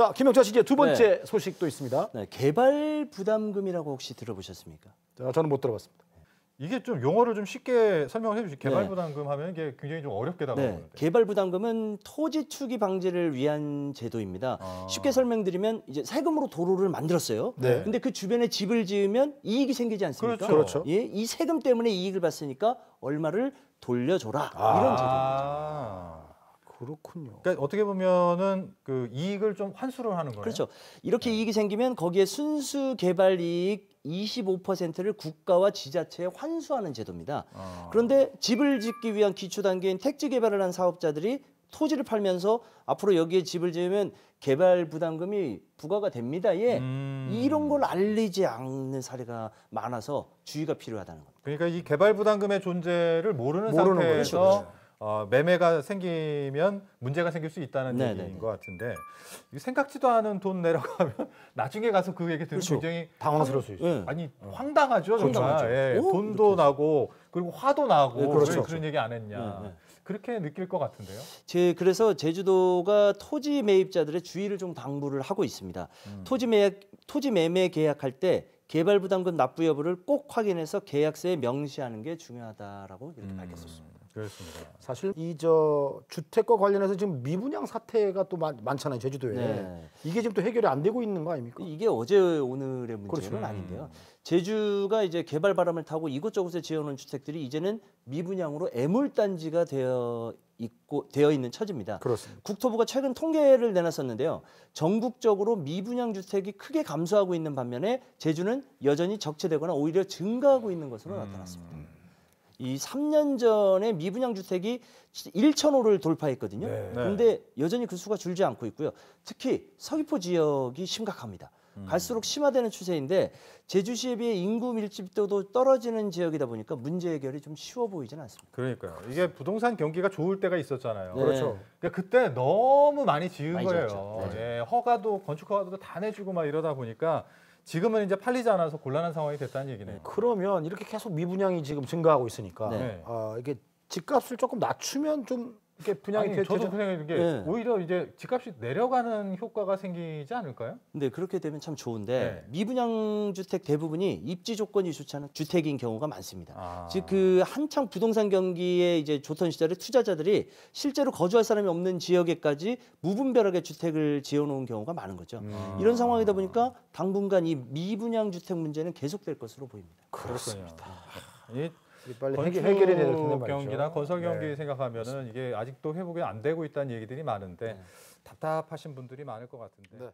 자, 김영철 씨 이제 두 번째 네. 소식도 있습니다. 네, 개발 부담금이라고 혹시 들어보셨습니까? 자, 저는 못 들어봤습니다. 네. 이게 좀 용어를 좀 쉽게 설명 해주시. 네. 개발 부담금 하면 이게 굉장히 좀 어렵게 다가오는데. 네. 개발 부담금은 토지 투기 방지를 위한 제도입니다. 아. 쉽게 설명드리면 이제 세금으로 도로를 만들었어요. 네. 근데 그 주변에 집을 지으면 이익이 생기지 않습니까? 그렇죠. 그렇죠. 예, 이 세금 때문에 이익을 봤으니까 얼마를 돌려줘라 아. 이런 제도입니다. 아. 그렇군요. 그러니까 어떻게 보면은 그 이익을 좀 환수를 하는 거예요. 그렇죠. 이렇게 네. 이익이 생기면 거기에 순수 개발 이익 25%를 국가와 지자체에 환수하는 제도입니다. 아. 그런데 집을 짓기 위한 기초 단계인 택지 개발을 한 사업자들이 토지를 팔면서 앞으로 여기에 집을 지으면 개발 부담금이 부과가 됩니다. 예. 음... 이런 걸 알리지 않는 사례가 많아서 주의가 필요하다는 겁니다. 그러니까 이 개발 부담금의 존재를 모르는, 모르는 상태에서 거죠. 어, 매매가 생기면 문제가 생길 수 있다는 네네네. 네, 얘기인 네. 것 같은데 생각지도 않은 돈 내려가면 나중에 가서 그 얘기 들으면 그렇죠. 굉장히 당황스러울 수 있어요. 아니 네. 황당하죠 정말. 황 예, 어? 돈도 나고 그리고 화도 나고 네, 그렇죠. 그렇죠. 그런 얘기 안 했냐. 네. 그렇게 느낄 것 같은데요. 제 그래서 제주도가 토지 매입자들의 주의를 좀 당부를 하고 있습니다. 음. 토지 매 토지 매매 계약할 때 개발 부담금 납부 여부를 꼭 확인해서 계약서에 명시하는 게 중요하다라고 이렇게 음. 밝혔었습니다. 그렇습니다. 사실 이 저 주택과 관련해서 지금 미분양 사태가 또 많, 잖아요 제주도에. 네. 이게 지금 또 해결이 안 되고 있는 거 아닙니까? 이게 어제 오늘의 문제는 그렇죠. 아닌데요. 음. 제주가 이제 개발 바람을 타고 이곳저곳에 지어놓은 주택들이 이제는 미분양으로 애물단지가 되어 있고 되어 있는 처지입니다. 그렇습니다. 국토부가 최근 통계를 내놨었는데요. 전국적으로 미분양 주택이 크게 감소하고 있는 반면에 제주는 여전히 적체되거나 오히려 증가하고 있는 것으로 음... 나타났습니다. 이 3년 전에 미분양 주택이 1 0 0 0호를 돌파했거든요. 네. 근데 여전히 그 수가 줄지 않고 있고요. 특히 서귀포 지역이 심각합니다. 음. 갈수록 심화되는 추세인데 제주시에 비해 인구 밀집도도 떨어지는 지역이다 보니까 문제 해결이 좀 쉬워 보이지는 않습니다. 그러니까요. 이게 부동산 경기가 좋을 때가 있었잖아요. 네. 그렇죠. 그러니까 그때 너무 많이 지은 많이 거예요. 네. 예, 허가도 건축 허가도 다 내주고 막 이러다 보니까 지금은 이제 팔리지 않아서 곤란한 상황이 됐다는 얘기네요. 네, 그러면 이렇게 계속 미분양이 지금 증가하고 있으니까 네. 어, 이게 집값을 조금 낮추면 좀 이렇게 분양이 아니, 저도 그 생각이 드는 게 네. 오히려 이제 집값이 내려가는 효과가 생기지 않을까요? 근데 그렇게 되면 참 좋은데 네. 미분양 주택 대부분이 입지 조건이 좋지 않은 주택인 경우가 많습니다. 아. 즉그 한창 부동산 경기에 이제 좋던 시절에 투자자들이 실제로 거주할 사람이 없는 지역에까지 무분별하게 주택을 지어놓은 경우가 많은 거죠. 음. 이런 상황이다 보니까 당분간 이 미분양 주택 문제는 계속될 것으로 보입니다. 그렇습니다. 아. 빨리 해결, 해야 될 텐데 경기나 건설 네. 경기 네. 생각하면은 이게 아직도 회복이 안 되고 있다는 얘기들이 많은데 네. 답답하신 분들이 많을 것 같은데. 네.